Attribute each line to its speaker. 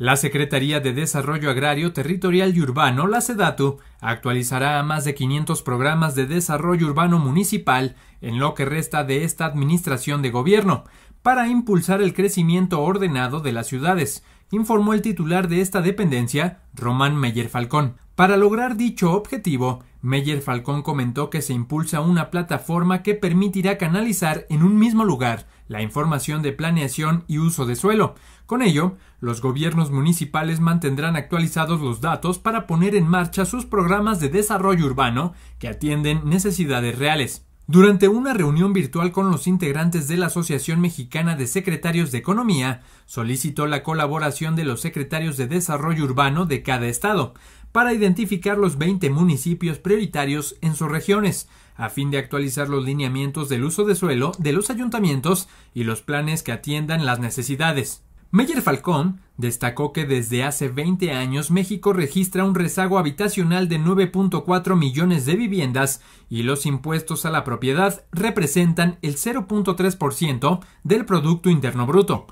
Speaker 1: La Secretaría de Desarrollo Agrario, Territorial y Urbano, la SEDATU, actualizará más de 500 programas de desarrollo urbano municipal en lo que resta de esta administración de gobierno para impulsar el crecimiento ordenado de las ciudades, informó el titular de esta dependencia, Román Meyer Falcón. Para lograr dicho objetivo, Meyer Falcón comentó que se impulsa una plataforma que permitirá canalizar en un mismo lugar la información de planeación y uso de suelo. Con ello, los gobiernos municipales mantendrán actualizados los datos para poner en marcha sus programas de desarrollo urbano que atienden necesidades reales. Durante una reunión virtual con los integrantes de la Asociación Mexicana de Secretarios de Economía, solicitó la colaboración de los secretarios de Desarrollo Urbano de cada estado para identificar los 20 municipios prioritarios en sus regiones, a fin de actualizar los lineamientos del uso de suelo de los ayuntamientos y los planes que atiendan las necesidades. Meyer Falcón destacó que desde hace 20 años México registra un rezago habitacional de 9.4 millones de viviendas y los impuestos a la propiedad representan el 0.3% del Producto Interno Bruto.